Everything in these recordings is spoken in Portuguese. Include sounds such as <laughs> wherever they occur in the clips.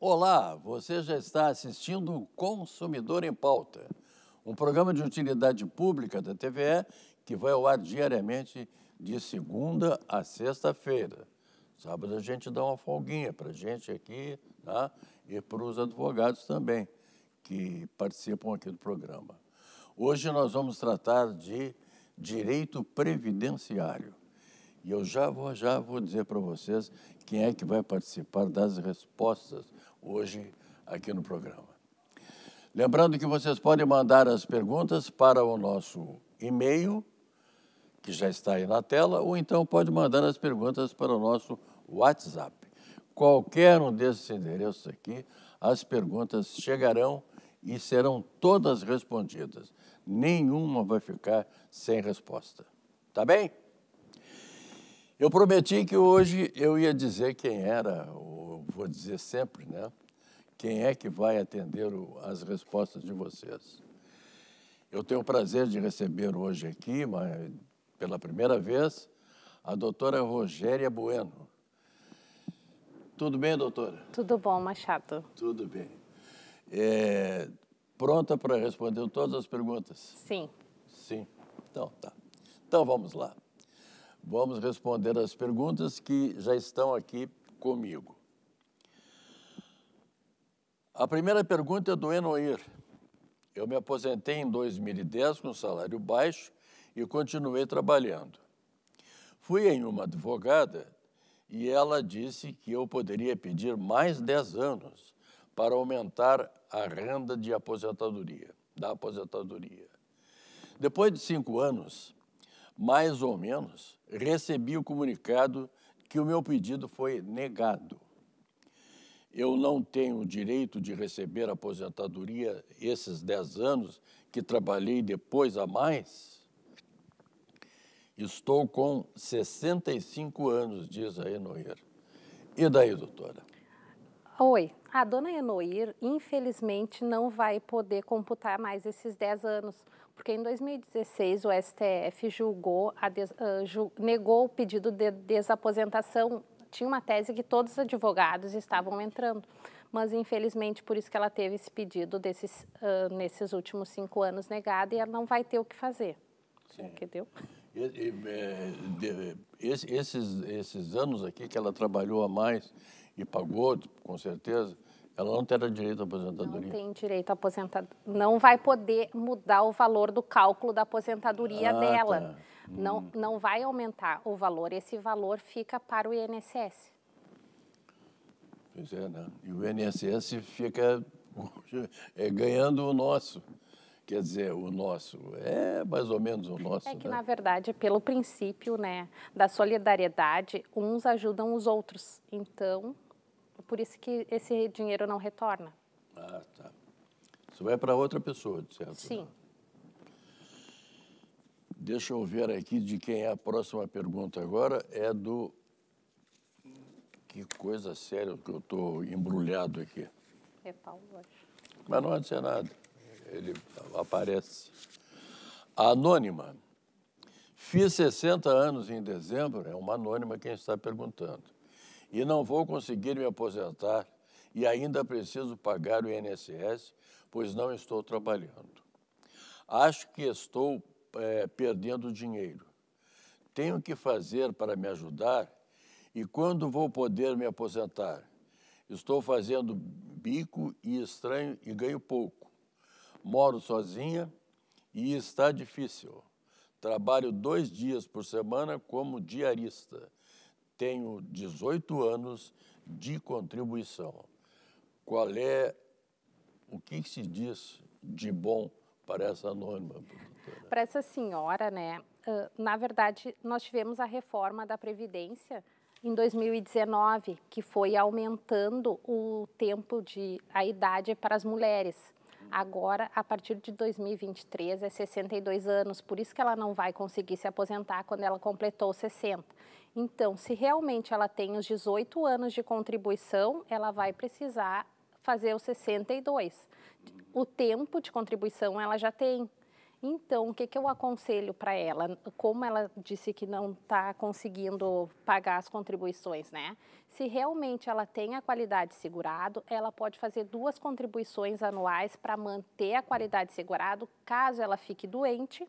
Olá, você já está assistindo o Consumidor em Pauta, um programa de utilidade pública da TVE que vai ao ar diariamente de segunda a sexta-feira. Sábado a gente dá uma folguinha para a gente aqui tá? e para os advogados também que participam aqui do programa. Hoje nós vamos tratar de direito previdenciário. E eu já vou, já vou dizer para vocês quem é que vai participar das respostas hoje aqui no programa. Lembrando que vocês podem mandar as perguntas para o nosso e-mail, que já está aí na tela, ou então pode mandar as perguntas para o nosso WhatsApp. Qualquer um desses endereços aqui, as perguntas chegarão e serão todas respondidas. Nenhuma vai ficar sem resposta. Tá bem? Eu prometi que hoje eu ia dizer quem era, ou vou dizer sempre, né? Quem é que vai atender as respostas de vocês. Eu tenho o prazer de receber hoje aqui, mas pela primeira vez, a doutora Rogéria Bueno. Tudo bem, doutora? Tudo bom, Machado. Tudo bem é, pronta para responder todas as perguntas? Sim. Sim. Então, tá. Então, vamos lá. Vamos responder as perguntas que já estão aqui comigo. A primeira pergunta é do Enoir. Eu me aposentei em 2010 com salário baixo e continuei trabalhando. Fui em uma advogada e ela disse que eu poderia pedir mais 10 anos para aumentar a renda de aposentadoria, da aposentadoria. Depois de cinco anos, mais ou menos, recebi o comunicado que o meu pedido foi negado. Eu não tenho o direito de receber aposentadoria esses dez anos que trabalhei depois a mais. Estou com 65 anos, diz a Enoir. E daí, doutora? Oi, a dona Enoir, infelizmente, não vai poder computar mais esses 10 anos, porque em 2016 o STF julgou, des, uh, jul, negou o pedido de desaposentação. Tinha uma tese que todos os advogados estavam entrando, mas infelizmente por isso que ela teve esse pedido desses, uh, nesses últimos cinco anos negado e ela não vai ter o que fazer. Sim. Entendeu? É, esses, esses anos aqui que ela trabalhou a mais, e pagou, com certeza, ela não terá direito à aposentadoria. Não tem direito à aposentadoria. Não vai poder mudar o valor do cálculo da aposentadoria ah, dela. Tá. Hum. Não, não vai aumentar o valor. Esse valor fica para o INSS. Pois é, né? E o INSS fica <laughs> é, ganhando o nosso. Quer dizer, o nosso é mais ou menos o nosso. É que, né? na verdade, pelo princípio né, da solidariedade, uns ajudam os outros. Então, por isso que esse dinheiro não retorna. Ah, tá. Isso vai para outra pessoa, de certo? Né? Sim. Deixa eu ver aqui de quem é a próxima pergunta agora. É do. Que coisa séria que eu estou embrulhado aqui. É Paulo, Mas não adianta nada. Ele aparece. anônima. Fiz 60 anos em dezembro, é uma anônima quem está perguntando e não vou conseguir me aposentar e ainda preciso pagar o INSS, pois não estou trabalhando. Acho que estou é, perdendo dinheiro. Tenho que fazer para me ajudar e quando vou poder me aposentar? Estou fazendo bico e estranho e ganho pouco. Moro sozinha e está difícil. Trabalho dois dias por semana como diarista tenho 18 anos de contribuição. Qual é o que, se diz de bom para essa anônima, Para essa senhora, né? na verdade, nós tivemos a reforma da Previdência em 2019, que foi aumentando o tempo de a idade para as mulheres. Agora, a partir de 2023, é 62 anos, por isso que ela não vai conseguir se aposentar quando ela completou 60. Então, se realmente ela tem os 18 anos de contribuição, ela vai precisar fazer os 62. O tempo de contribuição ela já tem, então, o que, que eu aconselho para ela? Como ela disse que não está conseguindo pagar as contribuições, né? Se realmente ela tem a qualidade segurado, ela pode fazer duas contribuições anuais para manter a qualidade segurado, caso ela fique doente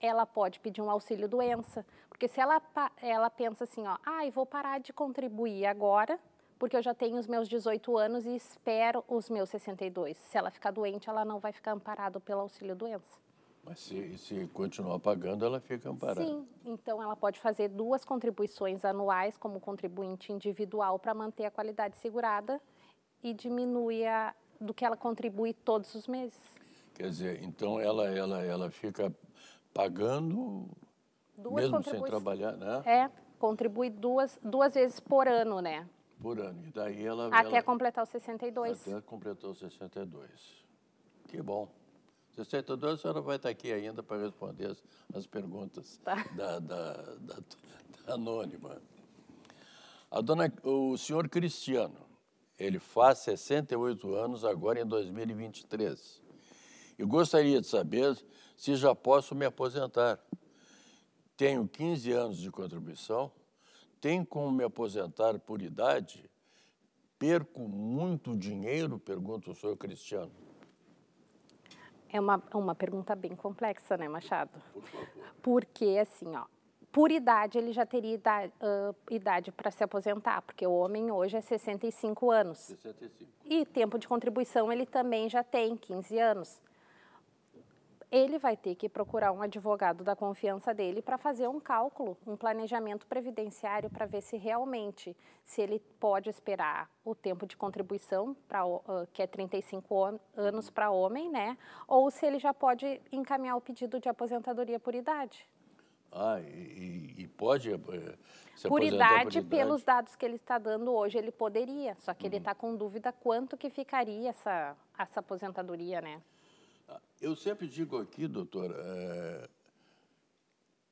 ela pode pedir um auxílio doença, porque se ela, ela pensa assim, ó, ah, vou parar de contribuir agora, porque eu já tenho os meus 18 anos e espero os meus 62. Se ela ficar doente, ela não vai ficar amparada pelo auxílio doença. Mas se, se continuar pagando, ela fica amparada. Sim, então ela pode fazer duas contribuições anuais como contribuinte individual para manter a qualidade segurada e diminui a, do que ela contribui todos os meses. Quer dizer, então ela, ela, ela fica pagando duas mesmo sem trabalhar, né? É, contribui duas, duas vezes por ano, né? Por ano. E daí ela. Até ela, completar os 62. Até completar os 62. Que bom. 62, a senhora vai estar aqui ainda para responder as, as perguntas tá. da, da, da, da, anônima. A dona, o senhor Cristiano, ele faz 68 anos agora em 2023. E gostaria de saber se já posso me aposentar. Tenho 15 anos de contribuição, tem como me aposentar por idade? Perco muito dinheiro? Pergunta o senhor Cristiano. É uma, é uma pergunta bem complexa, né, Machado? Por Porque, assim, ó, por idade, ele já teria idade, uh, idade para se aposentar, porque o homem hoje é 65 anos. 65. E tempo de contribuição ele também já tem, 15 anos ele vai ter que procurar um advogado da confiança dele para fazer um cálculo, um planejamento previdenciário para ver se realmente se ele pode esperar o tempo de contribuição para uh, que é 35 anos para homem, né? Ou se ele já pode encaminhar o pedido de aposentadoria por idade. Ah, e, e pode eh, se por idade, por idade, pelos dados que ele está dando hoje, ele poderia. Só que uhum. ele está com dúvida quanto que ficaria essa, essa aposentadoria, né? Eu sempre digo aqui, doutora, é, eh,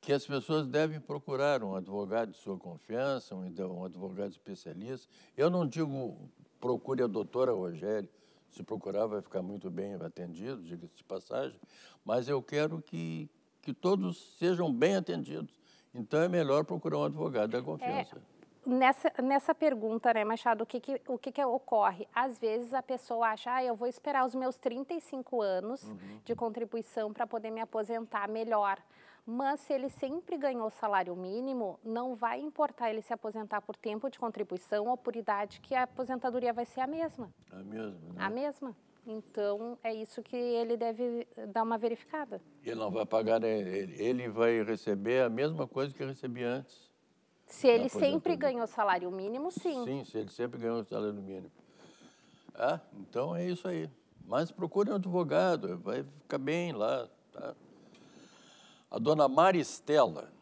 que as pessoas devem procurar um advogado de sua confiança, um advogado especialista. Eu não digo procure a doutora Rogério, se procurar vai ficar muito bem atendido, diga-se de passagem, mas eu quero que, que todos sejam bem atendidos. Então é melhor procurar um advogado da é, confiança. É, Nessa, nessa pergunta, né, Machado, o que, que o que, que, ocorre? Às vezes a pessoa acha, ah, eu vou esperar os meus 35 anos uhum. de contribuição para poder me aposentar melhor. Mas se ele sempre ganhou salário mínimo, não vai importar ele se aposentar por tempo de contribuição ou por idade, que a aposentadoria vai ser a mesma. A mesma, né? A mesma. Então, é isso que ele deve dar uma verificada. Ele não vai pagar, né? ele vai receber a mesma coisa que recebia antes. Se ele é, sempre ganhou salário mínimo, sim. Sim, se ele sempre ganhou salário mínimo. Ah, então é isso aí. Mas procure um advogado, vai ficar bem lá. Tá? A dona Maristela.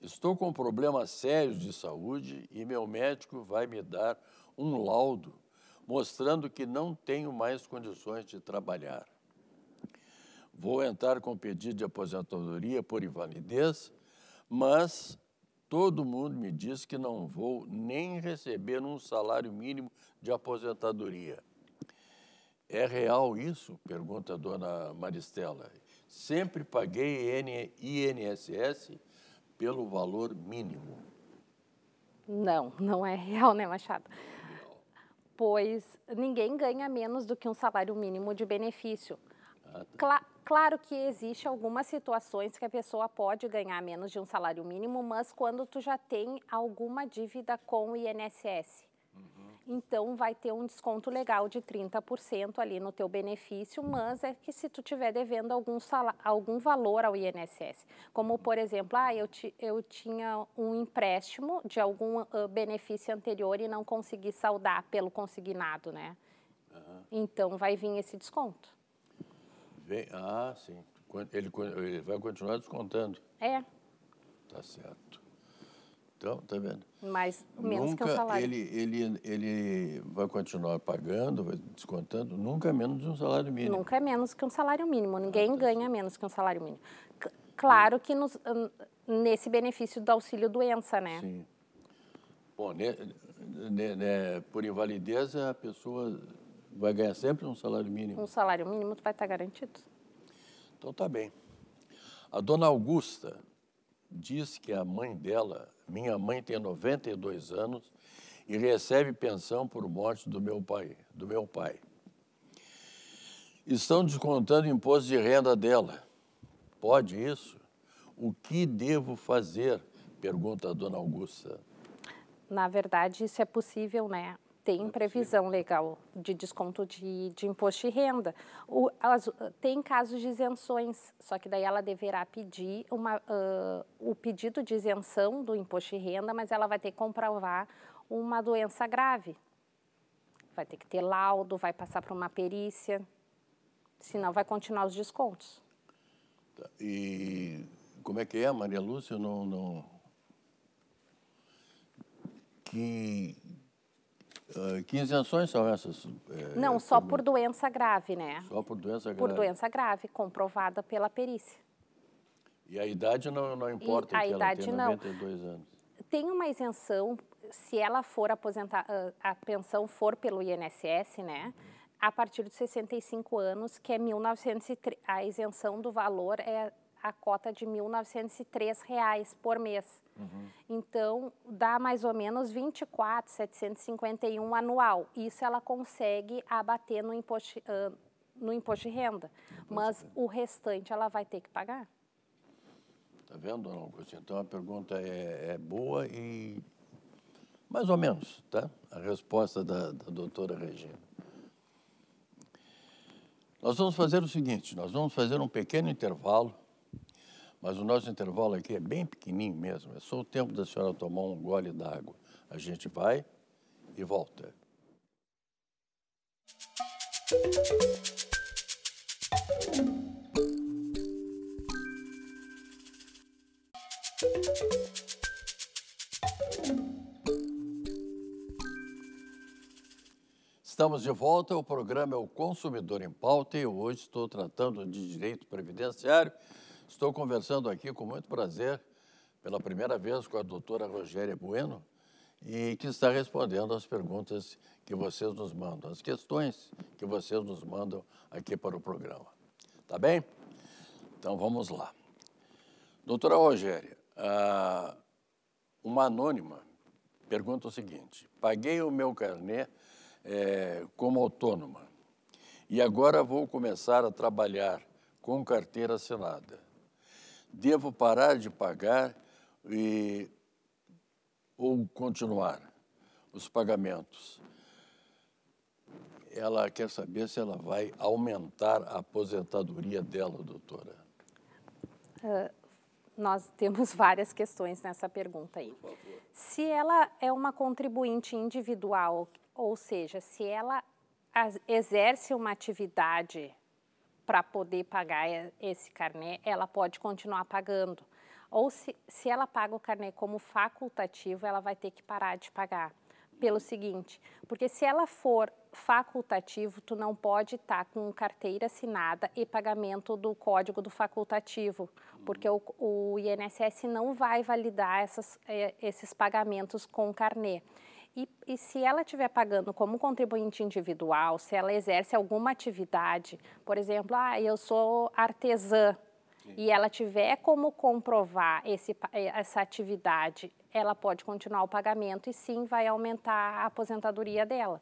Estou com problemas sérios de saúde e meu médico vai me dar um laudo mostrando que não tenho mais condições de trabalhar. Vou entrar com pedido de aposentadoria por invalidez, mas todo mundo me diz que não vou nem receber um salário mínimo de aposentadoria. É real isso? Pergunta a dona Maristela. Sempre paguei INSS pelo valor mínimo. Não, não é real, né, Machado? Não. Pois ninguém ganha menos do que um salário mínimo de benefício. Ah, tá. Claro que existe algumas situações que a pessoa pode ganhar menos de um salário mínimo, mas quando tu já tem alguma dívida com o INSS. Uhum. Então vai ter um desconto legal de 30% ali no teu benefício, mas é que se tu tiver devendo algum, salário, algum valor ao INSS, como uhum. por exemplo, ah, eu, ti, eu tinha um empréstimo de algum uh, benefício anterior e não consegui saldar pelo consignado, né? Uhum. Então vai vir esse desconto. Vem, ah, sim. Ele, ele vai continuar descontando. É. Tá certo. Então, tá vendo? Mas menos nunca que o salário. Ele, ele, ele vai continuar pagando, vai descontando, nunca menos de um salário mínimo. Nunca é menos que um salário mínimo. Ninguém ah, tá ganha certo. menos que um salário mínimo. Claro que nos, hum, nesse benefício do auxílio doença, né? Sim. Bom, né, por invalidez a pessoa vai ganhar sempre um salário mínimo? Um salário mínimo vai estar tá garantido. Então tá bem. A dona Augusta diz que a mãe dela, minha mãe tem 92 anos e recebe pensão por morte do meu pai, do meu pai. Estão descontando imposto de renda dela. Pode isso? O que devo fazer? Pergunta a dona Augusta. Na verdade, isso é possível, né? tem previsão legal de desconto de, de imposto de renda. O, as, tem casos de isenções, só que daí ela deverá pedir uma, uh, o pedido de isenção do imposto de renda, mas ela vai ter que comprovar uma doença grave. Vai ter que ter laudo, vai passar para uma perícia, senão vai continuar os descontos. Tá, e como é que é, Maria Lúcia? Não, não... Que ah, que isenções são essas? É, não, só por doença grave, né? Só por doença grave. Por doença grave, comprovada pela perícia. E a idade não, não importa, e a idade ela tem 92 não. anos. Tem uma isenção, se ela for aposentar, ah, a pensão for pelo INSS, né? Uhum. A partir de 65 anos, que é 1903, a isenção do valor é a cota de R$ 1.903 por mês. Uhum. Então, dá mais ou menos 24,751 anual. Isso ela consegue abater no imposto, uh, no imposto de renda. Imposto mas de renda. o restante ela vai ter que pagar. Está vendo, Dona Augusta? Então, a pergunta é, é, boa e mais ou menos, tá? A resposta da, da doutora Regina. Nós vamos fazer o seguinte, nós vamos fazer um pequeno intervalo mas o nosso intervalo aqui é bem pequenininho mesmo, é só o tempo da senhora tomar um gole d'água. A gente vai e volta. Estamos de volta, o programa é o Consumidor em Pauta e hoje estou tratando de direito previdenciário Estou conversando aqui com muito prazer, pela primeira vez, com a doutora Rogéria Bueno, e que está respondendo às perguntas que vocês nos mandam, as questões que vocês nos mandam aqui para o programa. Tá bem? Então vamos lá. Doutora Rogéria, ah, uma anônima pergunta o seguinte: paguei o meu carnet eh, é, como autônoma e agora vou começar a trabalhar com carteira assinada devo parar de pagar e, ou continuar os pagamentos? Ela quer saber se ela vai aumentar a aposentadoria dela, doutora. Uh, nós temos <laughs> várias questões nessa pergunta aí. Se ela é uma contribuinte individual, ou seja, se ela exerce uma atividade para poder pagar esse carnet, ela pode continuar pagando. Ou se, se ela paga o carnet como facultativo, ela vai ter que parar de pagar. Pelo seguinte, porque se ela for facultativo, tu não pode estar tá com carteira assinada e pagamento do código do facultativo, porque o, o, INSS não vai validar essas, eh, esses pagamentos com carnet. E, e se ela estiver pagando como contribuinte individual, se ela exerce alguma atividade, por exemplo, ah, eu sou artesã, Sim. e ela tiver como comprovar esse, eh, essa atividade, ela pode continuar o pagamento e sim vai aumentar a aposentadoria dela.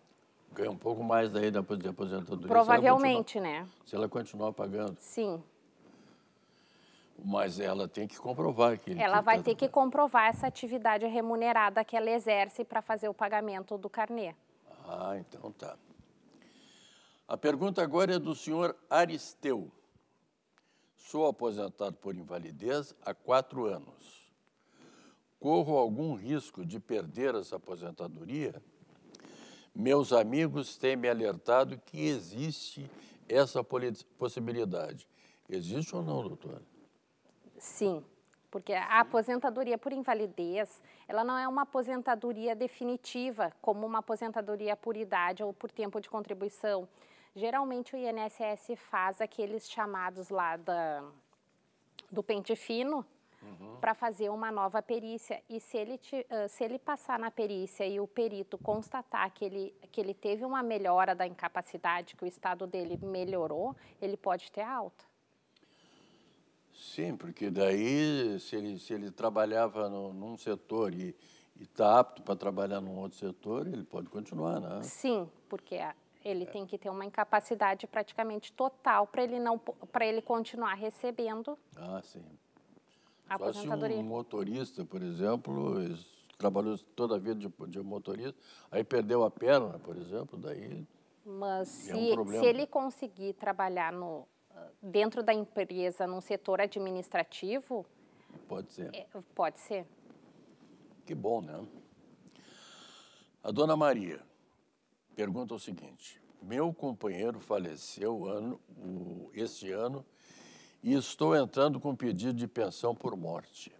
Ganha um pouco mais daí da de aposentadoria. Provavelmente, se né? Se ela continuar pagando. Sim. Mas ela tem que comprovar que Ela vai tá ter que comprovar essa atividade remunerada que ela exerce para fazer o pagamento do carnê. Ah, então tá. A pergunta agora é do senhor Aristeu. Sou aposentado por invalidez há quatro anos. Corro algum risco de perder essa aposentadoria? Meus amigos têm me alertado que existe essa possibilidade. Existe ou não, doutora? Sim, porque a aposentadoria por invalidez, ela não é uma aposentadoria definitiva, como uma aposentadoria por idade ou por tempo de contribuição. Geralmente o INSS faz aqueles chamados lá da, do pente fino, Uhum. para fazer uma nova perícia. E se ele, te, uh, se ele passar na perícia e o perito constatar que ele, que ele teve uma melhora da incapacidade, que o estado dele melhorou, ele pode ter alta. Sim, porque daí, se ele, se ele trabalhava no, num setor e está apto para trabalhar num outro setor, ele pode continuar, né? Sim, porque ele é. tem que ter uma incapacidade praticamente total para ele não para ele continuar recebendo. Ah, sim. A Só aposentadoria. se um motorista, por exemplo, trabalhou toda a vida de, de motorista, aí perdeu a perna, por exemplo, daí. Mas é se, um se ele conseguir trabalhar no dentro da empresa, num setor administrativo? Pode ser. É, pode ser. Que bom, né? A dona Maria pergunta o seguinte: meu companheiro faleceu ano, o, este ano e estou entrando com pedido de pensão por morte.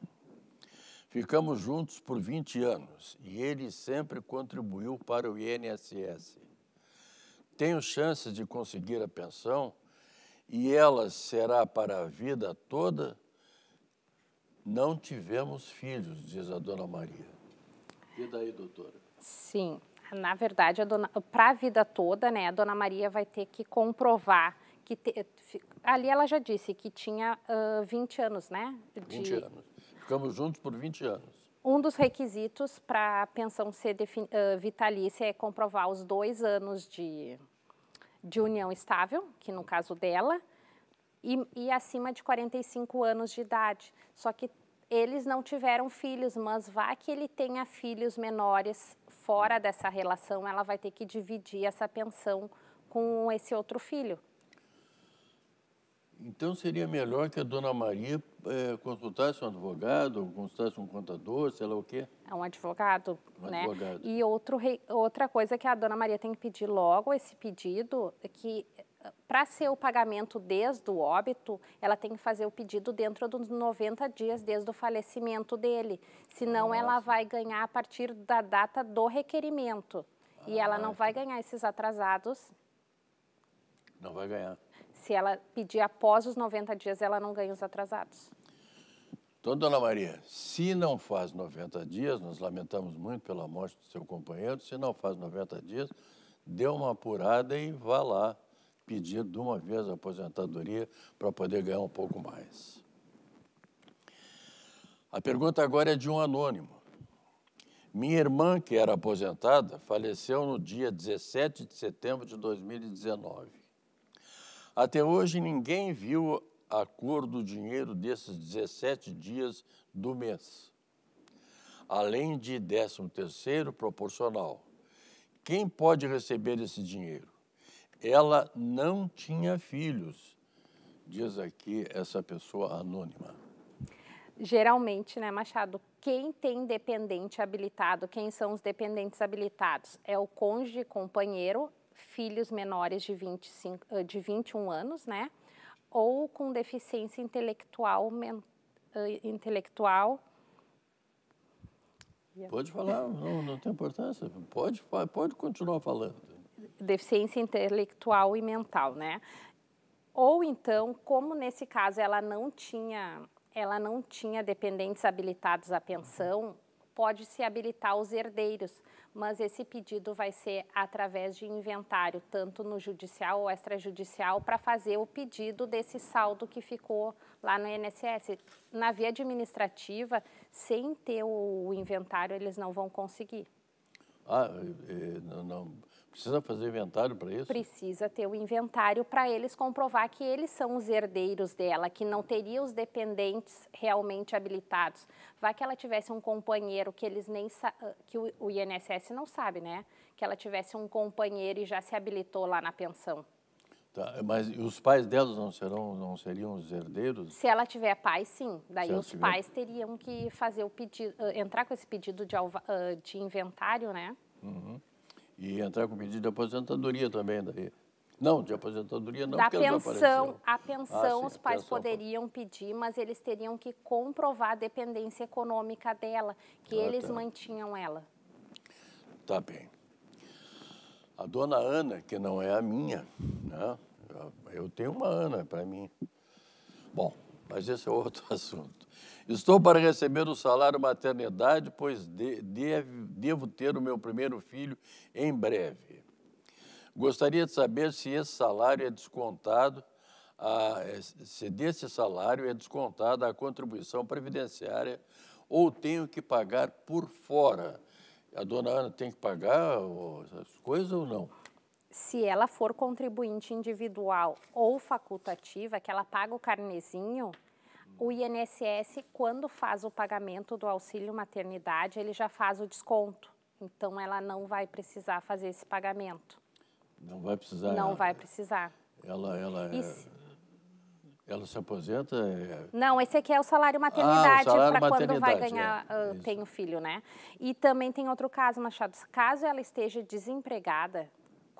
Ficamos juntos por 20 anos e ele sempre contribuiu para o INSS. Tenho chances de conseguir a pensão e ela será para a vida toda, não tivemos filhos, diz a dona Maria. E daí, doutora? Sim, na verdade, para a vida toda, né, a dona Maria vai ter que comprovar que te, ali ela já disse que tinha uh, 20 anos, né? De... 20 anos. Ficamos juntos por 20 anos. Um dos requisitos para a pensão ser defin... uh, vitalícia é comprovar os dois anos de de união estável, que no caso dela, e, e, acima de 45 anos de idade. Só que eles não tiveram filhos, mas vá que ele tenha filhos menores fora dessa relação, ela vai ter que dividir essa pensão com esse outro filho. Então seria melhor que a dona Maria é, consultasse um advogado, consultasse um contador, sei lá o quê? É um advogado, um né? Advogado. E outro, outra coisa que a dona Maria tem que pedir logo, esse pedido, é que eh, para ser o pagamento desde o óbito, ela tem que fazer o pedido dentro dos 90 dias desde o falecimento dele. Senão, Nossa. Ah, ela vai ganhar a partir da data do requerimento. Ah, e ela não ah, vai ganhar esses atrasados. Não vai ganhar. Se ela pedir após os 90 dias, ela não ganha os atrasados. Então, dona Maria, se não faz 90 dias, nós lamentamos muito pela morte do seu companheiro, se não faz 90 dias, dê uma apurada e vá lá pedir de uma vez a aposentadoria para poder ganhar um pouco mais. A pergunta agora é de um anônimo. Minha irmã, que era aposentada, faleceu no dia 17 de setembro de 2019. Até hoje, ninguém viu a cor do dinheiro desses 17 dias do mês, além de 13º proporcional. Quem pode receber esse dinheiro? Ela não tinha filhos, diz aqui essa pessoa anônima. Geralmente, né, Machado, quem tem dependente habilitado, quem são os dependentes habilitados? É o cônjuge, companheiro, filhos menores de, 25, de 21 anos, né? Ou com deficiência intelectual, men, intelectual Pode falar, não, não tem importância. Pode, pode continuar falando. Deficiência intelectual e mental, né? Ou então, como nesse caso ela não tinha, ela não tinha dependentes habilitados à pensão, pode se habilitar os herdeiros mas esse pedido vai ser através de inventário, tanto no judicial ou extrajudicial, para fazer o pedido desse saldo que ficou lá no INSS. Na via administrativa, sem ter o inventário, eles não vão conseguir. Ah, eh, não, não Precisa fazer inventário para isso? Precisa ter o inventário para eles comprovar que eles são os herdeiros dela, que não teria os dependentes realmente habilitados. Vá que ela tivesse um companheiro que eles nem ah, que o INSS não sabe, né? Que ela tivesse um companheiro e já se habilitou lá na pensão. Tá, mas os pais delas não serão, não seriam os herdeiros? Se ela tiver pais, sim. Daí os tiver... pais teriam que fazer o pedido, ah, entrar com esse pedido de, ah, de inventário, né? Uhum e entrar com pedido de aposentadoria também daí. Não, de aposentadoria não. Da pensão, a ah, pensão ah, os pais pensão. poderiam pedir, mas eles teriam que comprovar a dependência econômica dela, que ah, eles tá. mantinham ela. Tá bem. A dona Ana, que não é a minha, né? Eu tenho uma Ana para mim. Bom, mas esse é outro <laughs> assunto. Estou para receber o salário maternidade, pois de, devo ter o meu primeiro filho em breve. Gostaria de saber se esse salário é descontado, a, é, se desse salário é descontada a contribuição previdenciária ou tenho que pagar por fora. A dona Ana tem que pagar as coisas ou não? se ela for contribuinte individual ou facultativa, que ela paga o carnezinho, o INSS, quando faz o pagamento do auxílio maternidade, ele já faz o desconto. Então, ela não vai precisar fazer esse pagamento. Não vai precisar? Não ela, vai precisar. Ela, ela, é- se, ela se aposenta? É... Não, esse aqui é o salário ah, maternidade, ah, para quando vai é. ganhar, é, uh, tem o filho, né? E também tem outro caso, Machado. Caso ela esteja desempregada,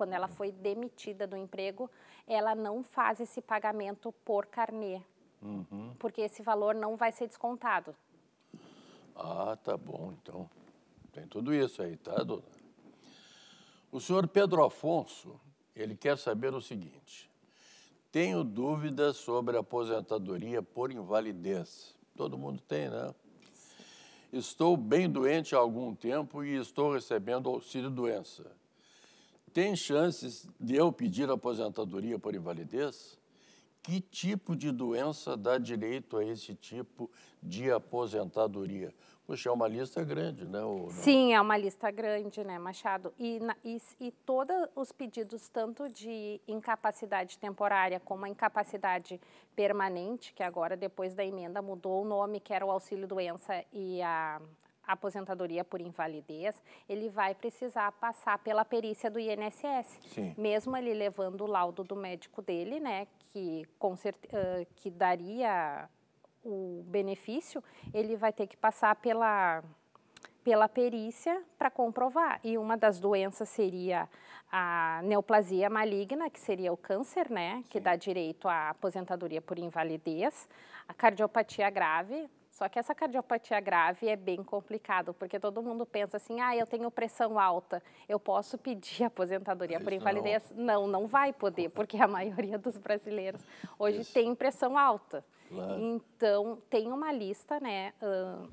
quando ela foi demitida do emprego, ela não faz esse pagamento por carnê, uhum. porque esse valor não vai ser descontado. Ah, tá bom, então. Tem tudo isso aí, tá, dona? O senhor Pedro Afonso, ele quer saber o seguinte. Tenho dúvidas sobre aposentadoria por invalidez. Todo mundo tem, né? Estou bem doente há algum tempo e estou recebendo auxílio-doença. Tem chances de eu pedir aposentadoria por invalidez? Que tipo de doença dá direito a esse tipo de aposentadoria? Poxa, é uma lista grande, né? né? Sim, é uma lista grande, né, Machado? E, na, e, e todos os pedidos, tanto de incapacidade temporária como a incapacidade permanente, que agora, depois da emenda, mudou o nome, que era o auxílio-doença e a aposentadoria por invalidez, ele vai precisar passar pela perícia do INSS. Sim. Mesmo ele levando o laudo do médico dele, né, que, com uh, que daria o benefício, ele vai ter que passar pela, pela perícia para comprovar. E uma das doenças seria a neoplasia maligna, que seria o câncer, né, Sim. que dá direito à aposentadoria por invalidez, a cardiopatia grave, só que essa cardiopatia grave é bem complicado, porque todo mundo pensa assim, ah, eu tenho pressão alta, eu posso pedir <laughs> aposentadoria por invalidez? Não. não, não vai poder, <laughs> porque a maioria dos brasileiros hoje Isso. tem pressão alta. Claro. Então, tem uma lista, né, uh,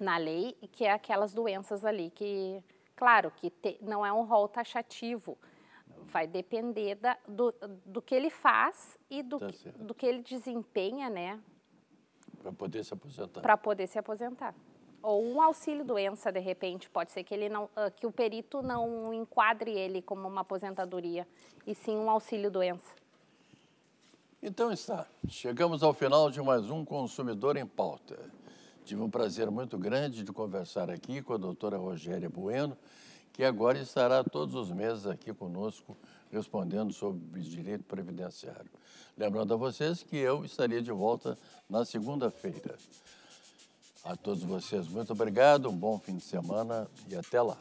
na lei, que é aquelas doenças ali que, claro, que te, não é um rol taxativo, vai depender da, do, do que ele faz e do, tá do que ele desempenha, né? Para poder se aposentar. Para poder se aposentar. Ou um auxílio doença, de repente, pode ser que ele não, ah, que o perito não enquadre ele como uma aposentadoria, e sim um auxílio doença. Então está. Chegamos ao final de mais um Consumidor em Pauta. Tive um prazer muito grande de conversar aqui com a doutora Rogéria Bueno que agora estará todos os meses aqui conosco, respondendo sobre direito previdenciário. Lembrando a vocês que eu estaria de volta na segunda-feira. A todos vocês, muito obrigado, um bom fim de semana e até lá.